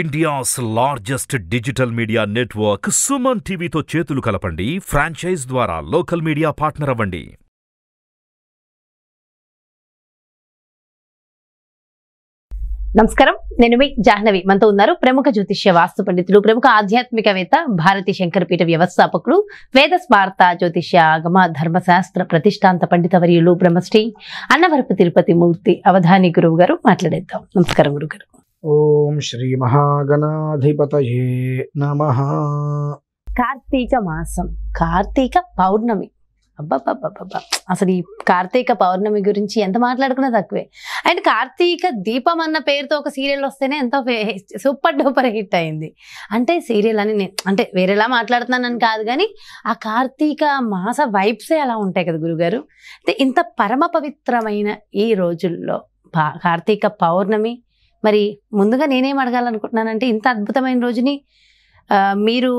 India's largest digital media network Suman టీవీతో చేతులు కలపండి ఫ్రాంచైజ్ ద్వారా లోకల్ మీడియా పార్ట్నర్ అవ్వండి నమస్కారం నేను మీ జాహ్నవి మనతో ఉన్నారు ప్రముఖ జ్యోతిష్య వాస్తు పండితులు ప్రముఖ ఆధ్యాత్మికవేత్త భారతి శంకరపీఠ వ్యవస్థాపకులు వేద స్మార్త జ్యోతిష్య ఆగమ ధర్మశాస్త్ర ప్రతిష్టాంత పండిత వర్యులు బ్రహ్మశ్రీ అన్నవరపు తిరుపతి మూర్తి అవధాని గురువు గారు మాట్లాడేద్దాం నమస్కారం గురుగారు ఓం శ్రీ మహాగణాధిపతయే నమ కార్తీక మాసం కార్తీక పౌర్ణమి అబ్బబ్బబ్బబ్బ అసలు ఈ కార్తీక పౌర్ణమి గురించి ఎంత మాట్లాడుకున్నా తక్కువే అండ్ కార్తీక దీపం అన్న పేరుతో ఒక సీరియల్ వస్తేనే ఎంతో సూపర్ డూపర్ హిట్ అయింది అంటే సీరియల్ అని నేను అంటే వేరేలా మాట్లాడుతున్నానని కాదు కానీ ఆ కార్తీక మాస వైబ్సే అలా ఉంటాయి కదా గురుగారు అంటే ఇంత పరమ పవిత్రమైన ఈ రోజుల్లో కార్తీక పౌర్ణమి మరి ముందుగా నేనేం అడగాలనుకుంటున్నానంటే ఇంత అద్భుతమైన రోజుని మీరు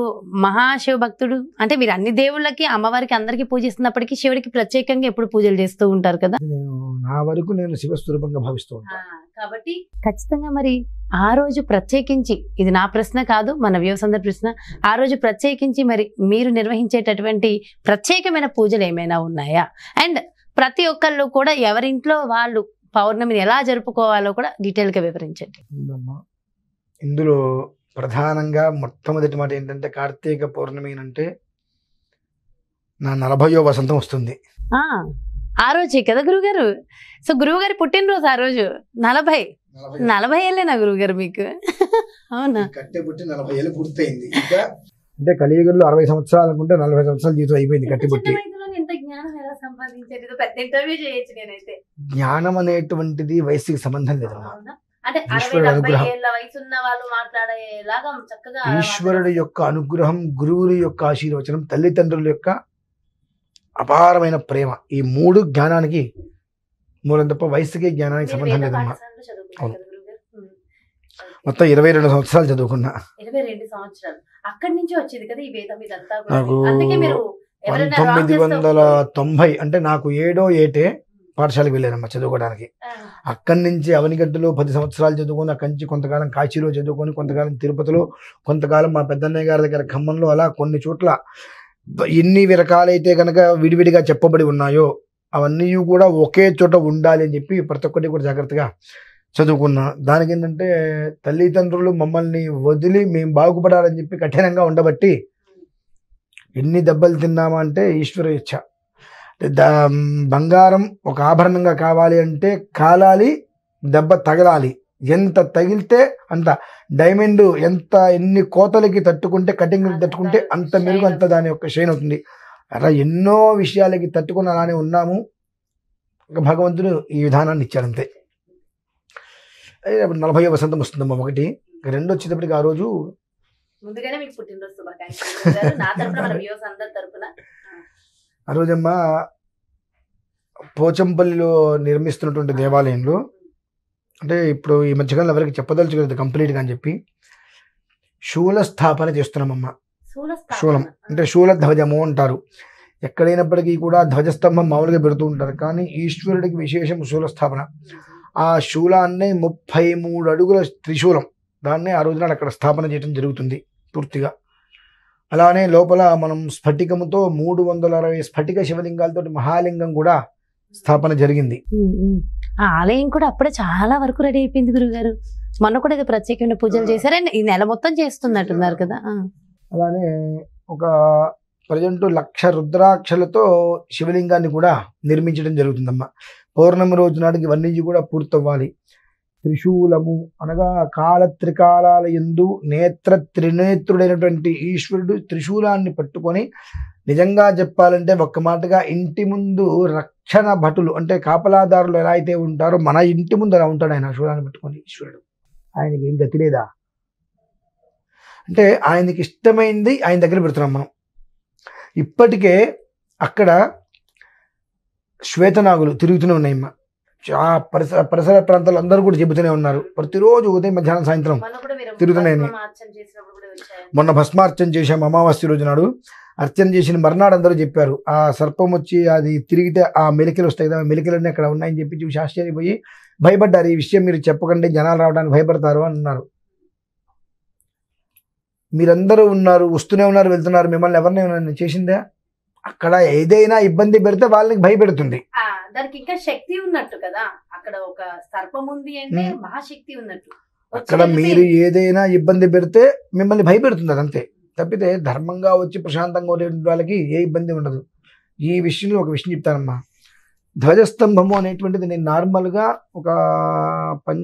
మహాశివ భక్తుడు అంటే మీరు అన్ని దేవుళ్ళకి అమ్మవారికి అందరికీ పూజిస్తున్నప్పటికీ శివుడికి ప్రత్యేకంగా ఎప్పుడు పూజలు చేస్తూ ఉంటారు కదా నా వరకు నేను శివస్వరూపంగా భావిస్తూ కాబట్టి ఖచ్చితంగా మరి ఆ రోజు ప్రత్యేకించి ఇది నా ప్రశ్న కాదు మన వ్యవసాయ ప్రశ్న ఆ రోజు ప్రత్యేకించి మరి మీరు నిర్వహించేటటువంటి ప్రత్యేకమైన పూజలు ఏమైనా ఉన్నాయా అండ్ ప్రతి ఒక్కళ్ళు కూడా ఎవరింట్లో వాళ్ళు పౌర్ణమిని ఎలా జరుపుకోవాలో కూడా గా వివరించండి ఇందులో ప్రధానంగా మొట్టమొదటి మాట ఏంటంటే కార్తీక పౌర్ణమి అంటే నా నలభయో వసంతం వస్తుంది ఆ రోజే కదా గురుగారు సో గురువుగారి పుట్టినరోజు ఆ రోజు నలభై నలభై ఏళ్ళేనా గురువుగారు మీకు అవునా కట్టె పుట్టి నలభై ఏళ్ళు పూర్తయింది అంటే కలియుగంలో అరవై సంవత్సరాలు అనుకుంటే నలభై సంవత్సరాలు జీవితం అయిపోయింది కట్టి పుట్టి సంపాదించేది పెద్ద ఇంటర్వ్యూ చేయొచ్చు నేనైతే జ్ఞానం అనేటువంటిది వయసుకి సంబంధం లేదు అంటే అరవై డెబ్బై వయసు ఉన్న వాళ్ళు మాట్లాడేలాగా చక్కగా ఈశ్వరుడు యొక్క అనుగ్రహం గురువుల యొక్క ఆశీర్వచనం తల్లిదండ్రుల యొక్క అపారమైన ప్రేమ ఈ మూడు జ్ఞానానికి మూలం తప్ప వయసుకి జ్ఞానానికి సంబంధం లేదు అవును మొత్తం ఇరవై రెండు సంవత్సరాలు చదువుకున్నా ఇరవై రెండు సంవత్సరాలు అక్కడి నుంచి వచ్చేది కదా ఈ వేదం ఇదంతా అందుకే మీరు పంతొమ్మిది వందల తొంభై అంటే నాకు ఏడో ఏటే పాఠశాలకు వెళ్ళానమ్మా చదువుకోవడానికి అక్కడి నుంచి అవనిగడ్డలో పది సంవత్సరాలు చదువుకొని అక్కడి నుంచి కొంతకాలం కాశీలో చదువుకొని కొంతకాలం తిరుపతిలో కొంతకాలం మా పెద్దన్నయ్య గారి దగ్గర ఖమ్మంలో అలా కొన్ని చోట్ల ఎన్ని రకాలైతే కనుక విడివిడిగా చెప్పబడి ఉన్నాయో అవన్నీ కూడా ఒకే చోట ఉండాలి అని చెప్పి ప్రతి ఒక్కటి కూడా జాగ్రత్తగా చదువుకున్నా దానికి ఏంటంటే తల్లిదండ్రులు మమ్మల్ని వదిలి మేము బాగుపడాలని చెప్పి కఠినంగా ఉండబట్టి ఎన్ని దెబ్బలు తిన్నామా అంటే ఈశ్వర ఇచ్చ బంగారం ఒక ఆభరణంగా కావాలి అంటే కాలాలి దెబ్బ తగలాలి ఎంత తగిలితే అంత డైమండ్ ఎంత ఎన్ని కోతలకి తట్టుకుంటే కటింగ్ తట్టుకుంటే అంత మెరుగు అంత దాని యొక్క షైన్ అవుతుంది అలా ఎన్నో విషయాలకి తట్టుకుని అలానే ఉన్నాము భగవంతుడు ఈ విధానాన్ని ఇచ్చారంతే నలభై వసంతం వస్తుందమ్మ ఒకటి రెండు వచ్చేటప్పటికి ఆ రోజు ముందుగానే మీకు పుట్టినరోజు శుభాకాంక్షలు నా ఆ రోజమ్మ పోచంపల్లిలో నిర్మిస్తున్నటువంటి దేవాలయంలో అంటే ఇప్పుడు ఈ మధ్యకాలంలో ఎవరికి చెప్పదలుచుకోలేదు కంప్లీట్గా అని చెప్పి శూల స్థాపన చేస్తున్నామమ్మా శూలం అంటే శూల ధ్వజము అంటారు ఎక్కడైనప్పటికీ కూడా ధ్వజస్తంభం మామూలుగా పెడుతూ ఉంటారు కానీ ఈశ్వరుడికి విశేషం శూల స్థాపన ఆ శూలాన్ని ముప్పై మూడు అడుగుల త్రిశూలం దాన్నే ఆ రోజున అక్కడ స్థాపన చేయడం జరుగుతుంది పూర్తిగా అలానే లోపల మనం స్ఫటికముతో మూడు వందల అరవై స్ఫటిక శివలింగాలతో మహాలింగం కూడా స్థాపన జరిగింది ఆలయం కూడా అప్పుడే చాలా వరకు రెడీ అయిపోయింది గురుగారు మొన్న కూడా ఇది ప్రత్యేకమైన పూజలు చేశారని ఈ నెల మొత్తం చేస్తున్నట్టున్నారు కదా అలానే ఒక ప్రజెంట్ లక్ష రుద్రాక్షలతో శివలింగాన్ని కూడా నిర్మించడం జరుగుతుందమ్మా పౌర్ణమి రోజు నాటికి ఇవన్నీ కూడా పూర్తవ్వాలి త్రిశూలము అనగా కాల త్రికాలాల ఎందు నేత్ర త్రినేత్రుడైనటువంటి ఈశ్వరుడు త్రిశూలాన్ని పట్టుకొని నిజంగా చెప్పాలంటే ఒక్క మాటగా ఇంటి ముందు రక్షణ భటులు అంటే కాపలాదారులు ఎలా అయితే ఉంటారో మన ఇంటి ముందు అలా ఉంటాడు ఆయన శూలాన్ని పట్టుకొని ఈశ్వరుడు ఆయనకి ఏం గతి లేదా అంటే ఆయనకి ఇష్టమైంది ఆయన దగ్గర పెడుతున్నాం మనం ఇప్పటికే అక్కడ శ్వేతనాగులు తిరుగుతూనే ఉన్నాయమ్మా చా పరిసర పరిసర ప్రాంతాలు అందరూ కూడా చెబుతూనే ఉన్నారు ప్రతిరోజు ఉదయం మధ్యాహ్నం సాయంత్రం తిరుగుతున్నాయని మొన్న భస్మార్చన చేశాం అమావాస్య రోజు నాడు అర్చన చేసిన మర్నాడు అందరూ చెప్పారు ఆ సర్పం వచ్చి అది తిరిగితే ఆ మెలికలు వస్తాయి కదా మెలికలన్నీ అక్కడ ఉన్నాయని చెప్పి చూసి ఆశ్చర్యపోయి భయపడ్డారు ఈ విషయం మీరు చెప్పకండి జనాలు రావడానికి భయపడతారు అన్నారు మీరందరూ ఉన్నారు వస్తూనే ఉన్నారు వెళ్తున్నారు మిమ్మల్ని ఎవరినైనా చేసిందా అక్కడ ఏదైనా ఇబ్బంది పెడితే వాళ్ళకి భయపెడుతుంది దానికి ఇంకా శక్తి ఉన్నట్టు కదా అక్కడ ఒక సర్పం ఉంది అంటే మహాశక్తి ఉన్నట్టు అక్కడ మీరు ఏదైనా ఇబ్బంది పెడితే మిమ్మల్ని భయపెడుతుంది అంతే తప్పితే ధర్మంగా వచ్చి ప్రశాంతంగా ఉండేటువంటి వాళ్ళకి ఏ ఇబ్బంది ఉండదు ఈ విషయంలో ఒక విషయం చెప్తానమ్మా ధ్వజస్తంభము అనేటువంటిది నేను నార్మల్గా ఒక పం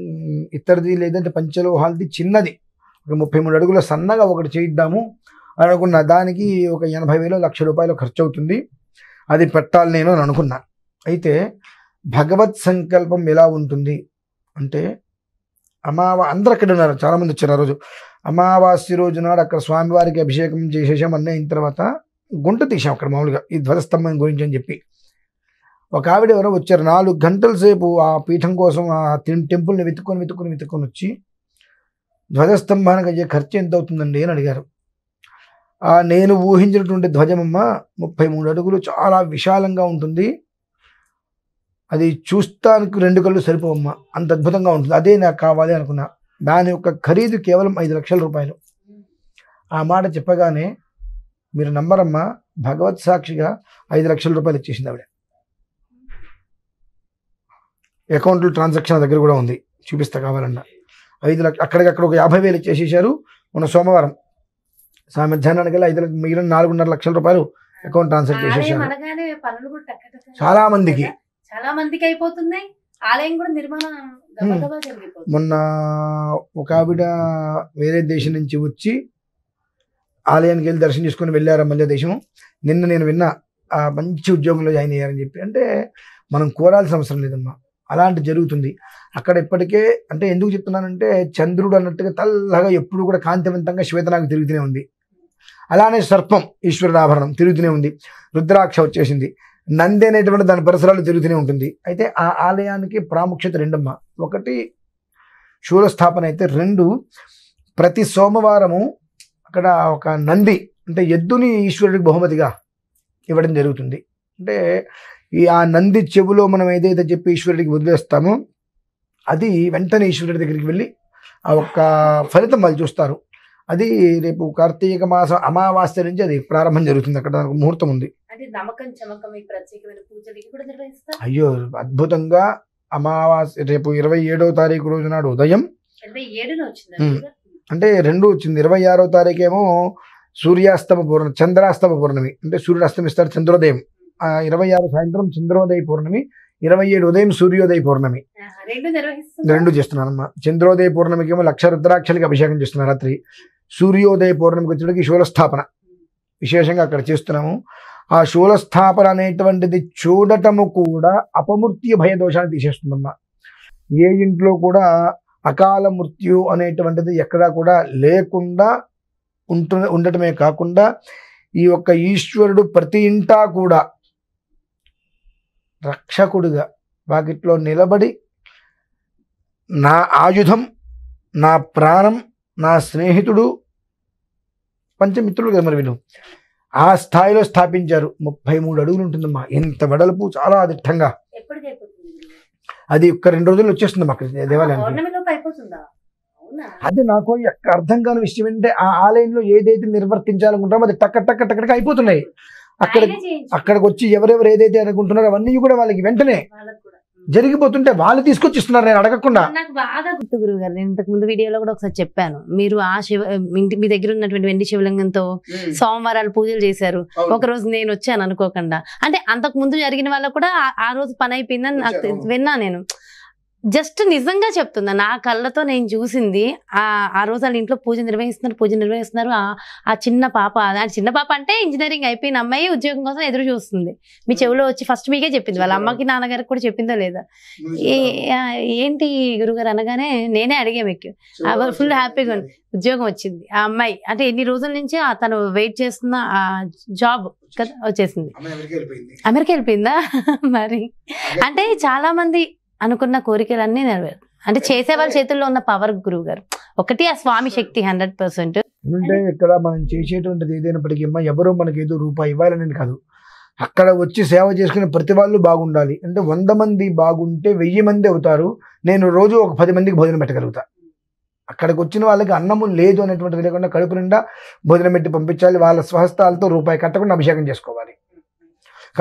ఇతరది లేదంటే పంచలోహాలది చిన్నది ఒక ముప్పై మూడు అడుగుల సన్నగా ఒకటి చేయిద్దాము అనుకున్న దానికి ఒక ఎనభై వేలు లక్ష రూపాయలు ఖర్చు అవుతుంది అది పెట్టాలి నేను అని అనుకున్నాను అయితే భగవత్ సంకల్పం ఎలా ఉంటుంది అంటే అమావా అందరు అక్కడ ఉన్నారు చాలామంది వచ్చారు ఆ రోజు అమావాస్య రోజు నాడు అక్కడ స్వామివారికి అభిషేకం చేసేసాం అన్న అయిన తర్వాత గుంట తీసాం అక్కడ మామూలుగా ఈ ధ్వజస్తంభం గురించి అని చెప్పి ఒక ఆవిడ ఎవరో వచ్చారు నాలుగు గంటల సేపు ఆ పీఠం కోసం ఆ టెంపుల్ని వెతుక్కొని వెతుక్కొని వెతుక్కొని వచ్చి ధ్వజస్తంభానికి అయ్యే ఖర్చు ఎంత అవుతుందండి అని అడిగారు నేను ఊహించినటువంటి ధ్వజమమ్మ ముప్పై మూడు అడుగులు చాలా విశాలంగా ఉంటుంది అది చూస్తానికి రెండు కళ్ళు సరిపోవమ్మా అంత అద్భుతంగా ఉంటుంది అదే నాకు కావాలి అనుకున్నా దాని యొక్క ఖరీదు కేవలం ఐదు లక్షల రూపాయలు ఆ మాట చెప్పగానే మీరు నమ్మరమ్మా భగవత్ సాక్షిగా ఐదు లక్షల రూపాయలు ఇచ్చేసింది ఆవిడ అకౌంట్లో ట్రాన్సాక్షన్ దగ్గర కూడా ఉంది చూపిస్తా కావాలన్నా ఐదు లక్ష అక్కడికక్కడ ఒక యాభై వేలు ఇచ్చేసేసారు మొన్న సోమవారం సా మధ్యాహ్నానికి వెళ్ళి ఐదు మిగిలిన నాలుగున్నర లక్షల రూపాయలు అకౌంట్ ట్రాన్స్ఫర్ చేసేసారు చాలామందికి చాలా మందికి అయిపోతున్నాయి ఆలయం కూడా నిర్మాణం మొన్న ఒక ఆవిడ వేరే దేశం నుంచి వచ్చి ఆలయానికి వెళ్ళి దర్శనం చేసుకుని వెళ్ళారు మధ్య దేశం నిన్న నేను విన్నా ఆ మంచి ఉద్యోగంలో జాయిన్ అయ్యారని చెప్పి అంటే మనం కోరాల్సిన అవసరం లేదమ్మా అలాంటి జరుగుతుంది అక్కడ ఇప్పటికే అంటే ఎందుకు చెప్తున్నానంటే చంద్రుడు అన్నట్టుగా తల్లగా ఎప్పుడు కూడా కాంతివంతంగా శ్వేతనాగం తిరుగుతూనే ఉంది అలానే సర్పం ఈశ్వరుడు ఆభరణం తిరుగుతూనే ఉంది రుద్రాక్ష వచ్చేసింది నంది అనేటువంటి దాని పరిసరాలు తిరుగుతూనే ఉంటుంది అయితే ఆ ఆలయానికి ప్రాముఖ్యత రెండమ్మ ఒకటి శూలస్థాపన అయితే రెండు ప్రతి సోమవారము అక్కడ ఒక నంది అంటే ఎద్దుని ఈశ్వరుడికి బహుమతిగా ఇవ్వడం జరుగుతుంది అంటే ఈ ఆ నంది చెవులో మనం ఏదైతే చెప్పి ఈశ్వరుడికి వదిలేస్తామో అది వెంటనే ఈశ్వరుడి దగ్గరికి వెళ్ళి ఆ ఒక్క ఫలితం వాళ్ళు చూస్తారు అది రేపు కార్తీక మాసం అమావాస్య నుంచి అది ప్రారంభం జరుగుతుంది అక్కడ ముహూర్తం ఉంది అయ్యో అద్భుతంగా అమావాస్య రేపు ఇరవై ఏడవ తారీఖు రోజు నాడు ఉదయం అంటే రెండు వచ్చింది ఇరవై ఆరో తారీఖేమో సూర్యాస్తమ పౌర్ణమి చంద్రాస్తమ పూర్ణమి అంటే సూర్యుడు అస్తమిస్తాడు చంద్రోదయం ఇరవై ఆరు సాయంత్రం చంద్రోదయ పూర్ణమి ఇరవై ఏడు ఉదయం సూర్యోదయ పూర్ణమి రెండు చేస్తున్నానమ్మా చంద్రోదయ పూర్ణమికి ఏమో లక్ష రుద్రాక్షలకి అభిషేకం చేస్తున్నారు రాత్రి సూర్యోదయ పౌర్ణమికి వచ్చేటికి శూలస్థాపన విశేషంగా అక్కడ చేస్తున్నాము ఆ శూలస్థాపన అనేటువంటిది చూడటము కూడా అపమృత్యు భయ దోషాన్ని తీసేస్తుందమ్మా ఏ ఇంట్లో కూడా అకాల మృత్యు అనేటువంటిది ఎక్కడా కూడా లేకుండా ఉంటు ఉండటమే కాకుండా ఈ యొక్క ఈశ్వరుడు ప్రతి ఇంటా కూడా రక్షకుడుగా వాకిట్లో నిలబడి నా ఆయుధం నా ప్రాణం నా స్నేహితుడు పంచమిత్రుడు కదా మరి వీళ్ళు ఆ స్థాయిలో స్థాపించారు ముప్పై మూడు అడుగులు ఉంటుందమ్మా ఇంత వెడలుపు చాలా దిట్టంగా అది ఒక్క రెండు రోజుల్లో వచ్చేస్తుంది మాకు దేవాలయానికి అది నాకు యొక్క అర్థం కాని విషయం ఏంటంటే ఆ ఆలయంలో ఏదైతే నిర్వర్తించాలనుకుంటామో అది టక్క టక్క టక్కడికి అయిపోతున్నాయి అక్కడ అక్కడికి వచ్చి ఎవరెవరు ఏదైతే అనుకుంటున్నారో అవన్నీ కూడా వాళ్ళకి వెంటనే జరిగిపోతుంటే వాళ్ళు తీసుకొచ్చి ఇస్తున్నారు నేను అడగకుండా నాకు బాగా గుర్తు గురువు గారు నేను ఇంతకు ముందు వీడియోలో కూడా ఒకసారి చెప్పాను మీరు ఆ శివ ఇంటి మీ దగ్గర ఉన్నటువంటి వెండి శివలింగంతో సోమవారాలు పూజలు చేశారు ఒక రోజు నేను వచ్చాను అనుకోకుండా అంటే అంతకు ముందు జరిగిన వాళ్ళకు కూడా ఆ రోజు పని అయిపోయిందని నాకు విన్నా నేను జస్ట్ నిజంగా చెప్తుందా నా కళ్ళతో నేను చూసింది ఆ ఆ రోజు వాళ్ళ ఇంట్లో పూజ నిర్వహిస్తున్నారు పూజ నిర్వహిస్తున్నారు ఆ చిన్న పాప ఆ చిన్న పాప అంటే ఇంజనీరింగ్ అయిపోయిన అమ్మాయి ఉద్యోగం కోసం ఎదురు చూస్తుంది మీ hmm. చెవిలో వచ్చి ఫస్ట్ మీకే చెప్పింది వాళ్ళ అమ్మకి నాన్నగారికి కూడా చెప్పిందో లేదా ఏంటి గురుగారు అనగానే నేనే అడిగా మీకు ఫుల్ హ్యాపీగా ఉంది ఉద్యోగం వచ్చింది ఆ అమ్మాయి అంటే ఎన్ని రోజుల నుంచి తను వెయిట్ చేస్తున్న ఆ జాబ్ వచ్చేసింది అమెరికా వెళ్ళిపోయిందా మరి అంటే చాలా మంది అనుకున్న కోరికలన్నీ నెరవేరు అంటే చేసే వాళ్ళ చేతుల్లో ఉన్న పవర్ గురువు గారు ఒకటి ఆ స్వామి శక్తి హండ్రెడ్ పర్సెంట్ అంటే ఇక్కడ మనం చేసేటువంటిది ఏదైనప్పటికీ అమ్మా ఎవరు మనకి ఏదో రూపాయి ఇవ్వాలని కాదు అక్కడ వచ్చి సేవ చేసుకునే ప్రతి వాళ్ళు బాగుండాలి అంటే వంద మంది బాగుంటే వెయ్యి మంది అవుతారు నేను రోజు ఒక పది మందికి భోజనం పెట్టగలుగుతా అక్కడికి వచ్చిన వాళ్ళకి అన్నము లేదు అనేటువంటిది లేకుండా కడుపు నిండా భోజనం పెట్టి పంపించాలి వాళ్ళ స్వహస్థాలతో రూపాయి కట్టకుండా అభిషేకం చేసుకోవాలి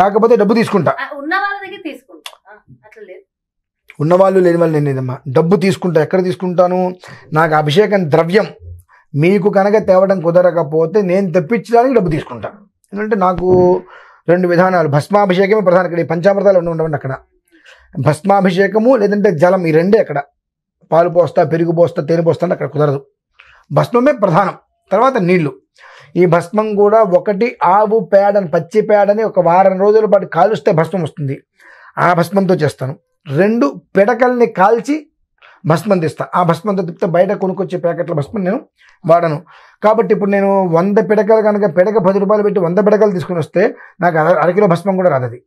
కాకపోతే డబ్బు తీసుకుంటా ఉన్న వాళ్ళ దగ్గర తీసుకుంటా అట్లా లేదు ఉన్నవాళ్ళు లేని వాళ్ళు నేను డబ్బు తీసుకుంటా ఎక్కడ తీసుకుంటాను నాకు అభిషేకం ద్రవ్యం మీకు కనుక తేవడం కుదరకపోతే నేను తెప్పించడానికి డబ్బు తీసుకుంటాను ఎందుకంటే నాకు రెండు విధానాలు భస్మాభిషేకమే ప్రధాన ఇక్కడ పంచామృతాలు ఉండి ఉండవండి అక్కడ భస్మాభిషేకము లేదంటే జలం ఈ రెండే అక్కడ పాలు పోస్తా పెరుగు పోస్తా తేనె పోస్తా అక్కడ కుదరదు భస్మమే ప్రధానం తర్వాత నీళ్లు ఈ భస్మం కూడా ఒకటి ఆవు పేడని పచ్చి పేడని ఒక వారం రోజుల పాటు కాలుస్తే భస్మం వస్తుంది ఆ భస్మంతో చేస్తాను రెండు పిడకల్ని కాల్చి భస్మం తీస్తా ఆ భస్మంతో తిప్పితే బయట కొనుక్కొచ్చే ప్యాకెట్ల భస్మం నేను వాడను కాబట్టి ఇప్పుడు నేను వంద పిడకలు కనుక పిడక పది రూపాయలు పెట్టి వంద పిడకలు తీసుకుని వస్తే నాకు అరకిలో భస్మం కూడా రాదది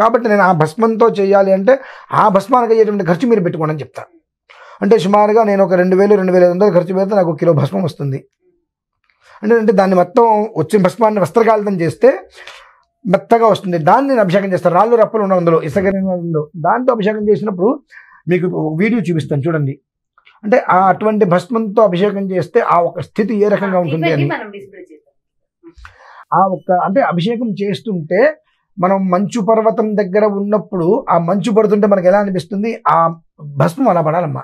కాబట్టి నేను ఆ భస్మంతో చేయాలి అంటే ఆ భస్మానికి అయ్యేటువంటి ఖర్చు మీరు పెట్టుకోండి అని చెప్తా అంటే సుమారుగా నేను ఒక రెండు వేలు రెండు వేల ఐదు వందలు ఖర్చు పెడితే నాకు ఒక కిలో భస్మం వస్తుంది అంటే అంటే దాన్ని మొత్తం వచ్చిన భస్మాన్ని వస్త్రకాలితం చేస్తే మెత్తగా వస్తుంది దాన్ని నేను అభిషేకం చేస్తాను రాళ్ళు రప్పలు ఉన్న అందులో ఇసగరైన ఉందో దాంతో అభిషేకం చేసినప్పుడు మీకు వీడియో చూపిస్తాను చూడండి అంటే ఆ అటువంటి భస్మంతో అభిషేకం చేస్తే ఆ ఒక స్థితి ఏ రకంగా ఉంటుంది అని ఆ ఒక్క అంటే అభిషేకం చేస్తుంటే మనం మంచు పర్వతం దగ్గర ఉన్నప్పుడు ఆ మంచు పడుతుంటే మనకు ఎలా అనిపిస్తుంది ఆ భస్మం అలా పడాలమ్మా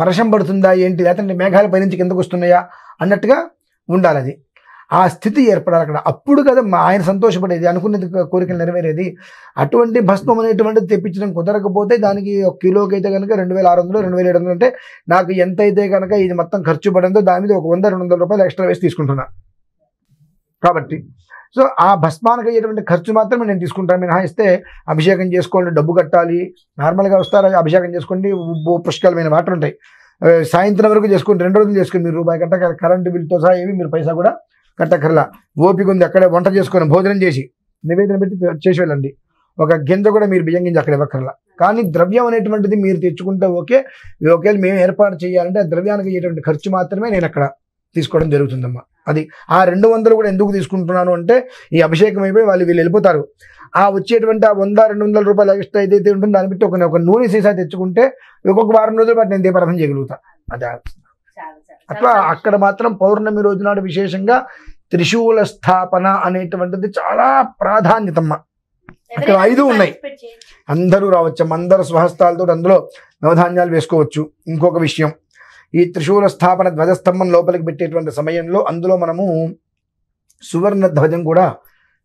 వర్షం పడుతుందా ఏంటి లేదంటే మేఘాలు పైనుంచి కిందకు వస్తున్నాయా అన్నట్టుగా ఉండాలి అది ఆ స్థితి ఏర్పడాలి అక్కడ అప్పుడు కదా ఆయన సంతోషపడేది అనుకున్న కోరికలు నెరవేరేది అటువంటి భస్మం అనేటువంటిది తెప్పించడం కుదరకపోతే దానికి ఒక కిలోకి అయితే కనుక రెండు వేల ఆరు వందలు రెండు వేల ఏడు వందలు అంటే నాకు ఎంత అయితే కనుక ఇది మొత్తం ఖర్చు పడిందో దాని మీద ఒక వంద రెండు వందల రూపాయలు ఎక్స్ట్రా వేసి తీసుకుంటున్నా కాబట్టి సో ఆ భస్మానికి అయ్యేటువంటి ఖర్చు మాత్రమే నేను తీసుకుంటాను మినహాయిస్తే అభిషేకం చేసుకోండి డబ్బు కట్టాలి నార్మల్గా వస్తారు అభిషేకం చేసుకోండి పుష్కలమైన వాటర్ ఉంటాయి సాయంత్రం వరకు చేసుకోండి రెండు రోజులు చేసుకోండి మీరు రూపాయి కంటే కరెంటు బిల్తో సహా ఏమి మీరు పైసా కూడా కట్టక్కర్లా ఓపిక ఉంది అక్కడే వంట చేసుకొని భోజనం చేసి నివేదన పెట్టి చేసి వెళ్ళండి ఒక గింజ కూడా మీరు బియ్యం గింజ అక్కడ ఇవ్వక్కర్లా కానీ ద్రవ్యం అనేటువంటిది మీరు తెచ్చుకుంటే ఓకే ఒకవేళ మేము ఏర్పాటు చేయాలంటే ఆ ద్రవ్యానికి అయ్యేటువంటి ఖర్చు మాత్రమే నేను అక్కడ తీసుకోవడం జరుగుతుందమ్మా అది ఆ రెండు వందలు కూడా ఎందుకు తీసుకుంటున్నాను అంటే ఈ అభిషేకం అయిపోయి వాళ్ళు వీళ్ళు వెళ్ళిపోతారు ఆ వచ్చేటువంటి ఆ వంద రెండు వందల రూపాయల ఎక్స్ట్రా ఏదైతే ఉంటుందో దాన్ని బట్టి ఒక నూనె సీసా తెచ్చుకుంటే ఒక్కొక్క వారం రోజుల పాటు నేను దీపారాధన చేయగలుగుతాను అది అట్లా అక్కడ మాత్రం పౌర్ణమి రోజు నాడు విశేషంగా త్రిశూల స్థాపన అనేటువంటిది చాలా ప్రాధాన్యతమ్మ అక్కడ ఐదు ఉన్నాయి అందరూ రావచ్చు అందరు స్వహస్తాలతో అందులో నవధాన్యాలు వేసుకోవచ్చు ఇంకొక విషయం ఈ త్రిశూల స్థాపన ధ్వజస్తంభం లోపలికి పెట్టేటువంటి సమయంలో అందులో మనము సువర్ణ ధ్వజం కూడా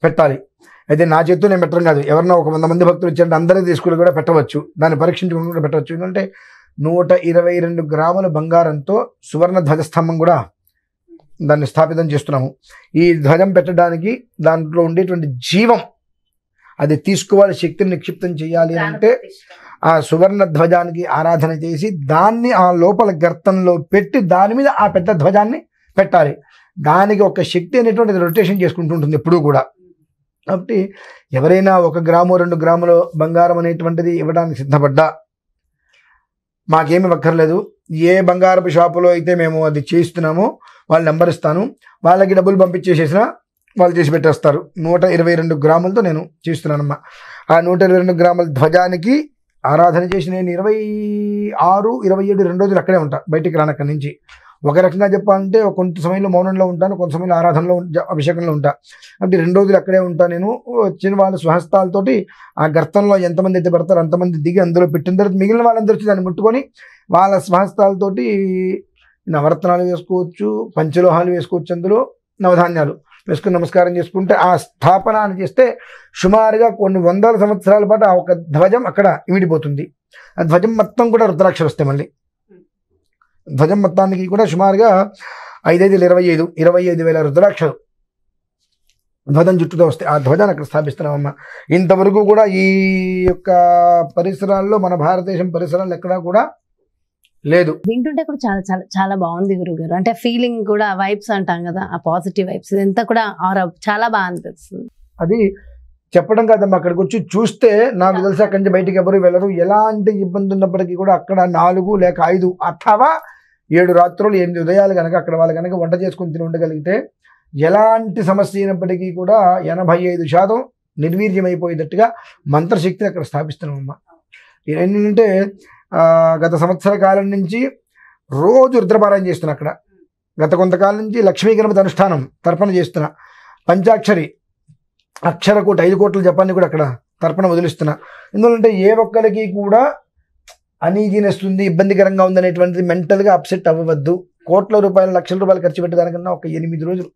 పెట్టాలి అయితే నా చేతితో నేను పెట్టడం కాదు ఎవరన్నా ఒక వంద మంది భక్తులు ఇచ్చారంటే అందరికీ తీసుకుని కూడా పెట్టవచ్చు దాన్ని పరీక్షించుకుని కూడా పెట్టవచ్చు ఎందుకంటే నూట ఇరవై రెండు గ్రాముల బంగారంతో సువర్ణ ధ్వజస్తంభం కూడా దాన్ని స్థాపితం చేస్తున్నాము ఈ ధ్వజం పెట్టడానికి దాంట్లో ఉండేటువంటి జీవం అది తీసుకోవాలి శక్తిని నిక్షిప్తం చేయాలి అంటే ఆ సువర్ణ ధ్వజానికి ఆరాధన చేసి దాన్ని ఆ లోపల గర్తంలో పెట్టి దాని మీద ఆ పెద్ద ధ్వజాన్ని పెట్టాలి దానికి ఒక శక్తి అనేటువంటిది రొటేషన్ ఉంటుంది ఎప్పుడూ కూడా కాబట్టి ఎవరైనా ఒక గ్రాము రెండు గ్రాములు బంగారం అనేటువంటిది ఇవ్వడానికి సిద్ధపడ్డా మాకేమి వక్కర్లేదు ఏ బంగారపు షాపులో అయితే మేము అది చేయిస్తున్నామో వాళ్ళ నెంబర్ ఇస్తాను వాళ్ళకి డబ్బులు పంపించేసేసిన వాళ్ళు చేసి పెట్టేస్తారు నూట ఇరవై రెండు గ్రాములతో నేను చేస్తున్నానమ్మా ఆ నూట ఇరవై రెండు గ్రాముల ధ్వజానికి ఆరాధన చేసి నేను ఇరవై ఆరు ఇరవై ఏడు రెండు రోజులు అక్కడే ఉంటా బయటికి రానక్కడి నుంచి ఒక రకంగా చెప్పాలంటే కొంత సమయంలో మౌనంలో ఉంటాను కొంత సమయంలో ఆరాధనలో అభిషేకంలో ఉంటా అంటే రెండు రోజులు అక్కడే ఉంటా నేను వచ్చిన వాళ్ళ స్వహస్తాలతోటి ఆ గర్తంలో ఎంతమంది అయితే పడతారు అంతమంది దిగి అందులో పెట్టిన తర్వాత మిగిలిన వాళ్ళందరూ వచ్చి దాన్ని ముట్టుకొని వాళ్ళ స్వహస్తాలతోటి నవరత్నాలు వేసుకోవచ్చు పంచలోహాలు వేసుకోవచ్చు అందులో నవధాన్యాలు వేసుకుని నమస్కారం చేసుకుంటే ఆ స్థాపన అని చేస్తే సుమారుగా కొన్ని వందల సంవత్సరాల పాటు ఆ ఒక ధ్వజం అక్కడ ఇమిడిపోతుంది ఆ ధ్వజం మొత్తం కూడా రుద్రాక్షలు వస్తాయి మళ్ళీ ధ్వజం మొత్తానికి కూడా సుమారుగా ఐదైదు ఇరవై ఐదు ఇరవై ఐదు వేల రుద్రాక్షలు ధ్వజం జుట్టుతో వస్తాయి ఆ ధ్వజాన్ని అక్కడ స్థాపిస్తున్నామమ్మ ఇంతవరకు కూడా ఈ యొక్క పరిసరాల్లో మన భారతదేశం పరిసరాలు ఎక్కడా కూడా లేదు వింటుంటే కూడా చాలా చాలా చాలా బాగుంది గురుగారు అంటే ఫీలింగ్ కూడా వైబ్స్ అంటాం కదా ఆ పాజిటివ్ వైబ్స్ ఇదంతా కూడా ఆర చాలా బాగా అనిపిస్తుంది అది చెప్పడం కాదమ్మా అక్కడికి వచ్చి చూస్తే నాకు తెలిసి అక్కడి నుంచి బయటికి ఎవరు వెళ్ళరు ఎలాంటి ఇబ్బంది ఉన్నప్పటికీ కూడా అక్కడ నాలుగు లేక ఐదు అథవా ఏడు రాత్రులు ఎనిమిది ఉదయాలు కనుక అక్కడ వాళ్ళు కనుక వంట చేసుకుని తిని ఉండగలిగితే ఎలాంటి సమస్య అయినప్పటికీ కూడా ఎనభై ఐదు శాతం నిర్వీర్యమైపోయేటట్టుగా మంత్రశక్తిని అక్కడ స్థాపిస్తున్నామమ్మ ఏంటంటే గత సంవత్సర కాలం నుంచి రోజు రుద్రపారాయణ చేస్తున్నా అక్కడ గత కొంతకాలం నుంచి లక్ష్మీ గణపతి అనుష్ఠానం తర్పణ చేస్తున్నా పంచాక్షరి అక్షర కోటి ఐదు కోట్ల జపాన్ని కూడా అక్కడ తర్పణ వదిలిస్తున్నా ఎందుకంటే ఏ ఒక్కరికి కూడా అనీజీనెస్ ఉంది ఇబ్బందికరంగా ఉంది అనేటువంటిది మెంటల్గా అప్సెట్ అవ్వవద్దు కోట్ల రూపాయలు లక్షల రూపాయలు ఖర్చు పెట్టేదానికన్నా ఒక ఎనిమిది రోజులు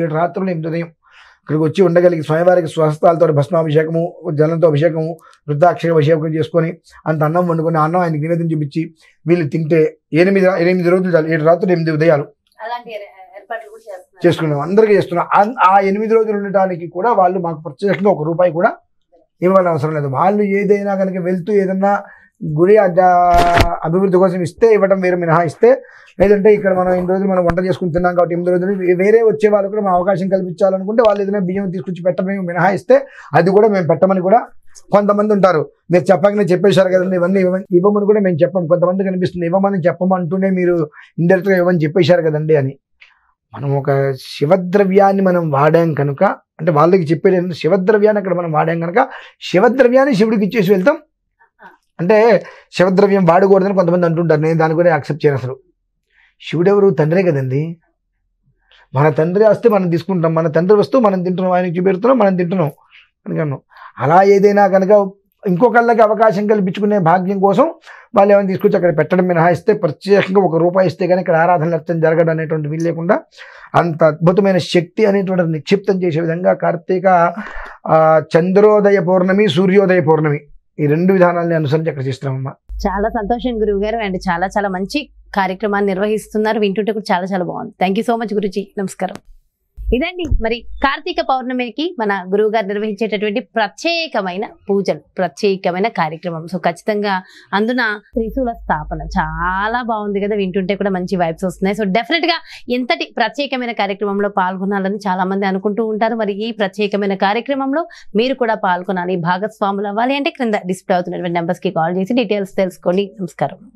ఏడు రాత్రులు ఎనిమిది ఉదయం ఇక్కడికి వచ్చి ఉండగలిగి స్వామివారికి స్వస్థాలతో భస్మాభిషేకము జలంతో అభిషేకము వృద్ధాక్షర అభిషేకం చేసుకొని అంత అన్నం వండుకొని అన్నం ఆయనకి నివేదన చూపించి వీళ్ళు తింటే ఎనిమిది ఎనిమిది రోజులు చాలు ఏడు రాత్రులు ఎనిమిది ఉదయాలు చేసుకున్నాం అందరికీ చేస్తున్నాం ఆ ఎనిమిది రోజులు ఉండటానికి కూడా వాళ్ళు మాకు ప్రత్యేకంగా ఒక రూపాయి కూడా ఇవ్వాలని అవసరం లేదు వాళ్ళు ఏదైనా కనుక వెళ్తూ ఏదన్నా గుడి అభివృద్ధి కోసం ఇస్తే ఇవ్వడం వేరే ఇస్తే లేదంటే ఇక్కడ మనం ఎన్ని రోజులు మనం వంట చేసుకుని తిన్నాం కాబట్టి ఎనిమిది రోజులు వేరే వచ్చే వాళ్ళు కూడా మనం అవకాశం కల్పించాలనుకుంటే వాళ్ళు ఏదైనా బియ్యం తీసుకొచ్చి మినహా ఇస్తే అది కూడా మేము పెట్టమని కూడా కొంతమంది ఉంటారు మీరు చెప్పకనే చెప్పేశారు కదండి ఇవన్నీ ఇవ్వమని కూడా మేము చెప్పం కొంతమంది కనిపిస్తుంది ఇవ్వమని చెప్పమంటూనే మీరు ఇండైరెక్ట్గా ఇవ్వమని చెప్పేశారు కదండి అని మనం ఒక శివద్రవ్యాన్ని మనం వాడాం కనుక అంటే వాళ్ళకి చెప్పేది శివద్రవ్యాన్ని అక్కడ మనం వాడాం కనుక శివద్రవ్యాన్ని శివుడికి ఇచ్చేసి వెళ్తాం అంటే శివద్రవ్యం వాడకూడదని కొంతమంది అంటుంటారు నేను దాని కూడా యాక్సెప్ట్ చేయను అసలు శివుడు ఎవరు తండ్రే కదండి మన తండ్రి వస్తే మనం తీసుకుంటాం మన తండ్రి వస్తూ మనం తింటున్నాం ఆయన చూపెడుతున్నాం మనం తింటున్నాం అనుకున్నాం అలా ఏదైనా కనుక ఇంకొకళ్ళకి అవకాశం కల్పించుకునే భాగ్యం కోసం వాళ్ళు ఏమైనా తీసుకొచ్చి అక్కడ పెట్టడం మినహాయిస్తే ప్రత్యేకంగా ఒక రూపాయి ఇస్తే కానీ ఇక్కడ ఆరాధన అర్థం జరగడం అనేటువంటి వీలు లేకుండా అంత అద్భుతమైన శక్తి అనేటువంటిది నిక్షిప్తం చేసే విధంగా కార్తీక చంద్రోదయ పౌర్ణమి సూర్యోదయ పౌర్ణమి ఈ రెండు విధానాలని అనుసరించి అక్కడ చేస్తున్నామమ్మా చాలా సంతోషం గురువు గారు అండ్ చాలా చాలా మంచి కార్యక్రమాన్ని నిర్వహిస్తున్నారు వింటుంటే కూడా చాలా చాలా బాగుంది థ్యాంక్ సో మచ్ గురుజీ నమస్కారం ఇదండి మరి కార్తీక పౌర్ణమికి మన గురువు గారు నిర్వహించేటటువంటి ప్రత్యేకమైన పూజలు ప్రత్యేకమైన కార్యక్రమం సో ఖచ్చితంగా అందున త్రిశూల స్థాపన చాలా బాగుంది కదా వింటుంటే కూడా మంచి వైబ్స్ వస్తున్నాయి సో డెఫినెట్ గా ఎంతటి ప్రత్యేకమైన కార్యక్రమంలో పాల్గొనాలని చాలా మంది అనుకుంటూ ఉంటారు మరి ఈ ప్రత్యేకమైన కార్యక్రమంలో మీరు కూడా పాల్గొనాలి భాగస్వాములు అవ్వాలి అంటే క్రింద డిస్ప్లే అవుతున్నటువంటి నెంబర్స్ కి కాల్ చేసి డీటెయిల్స్ తెలుసుకోండి నమస్కారం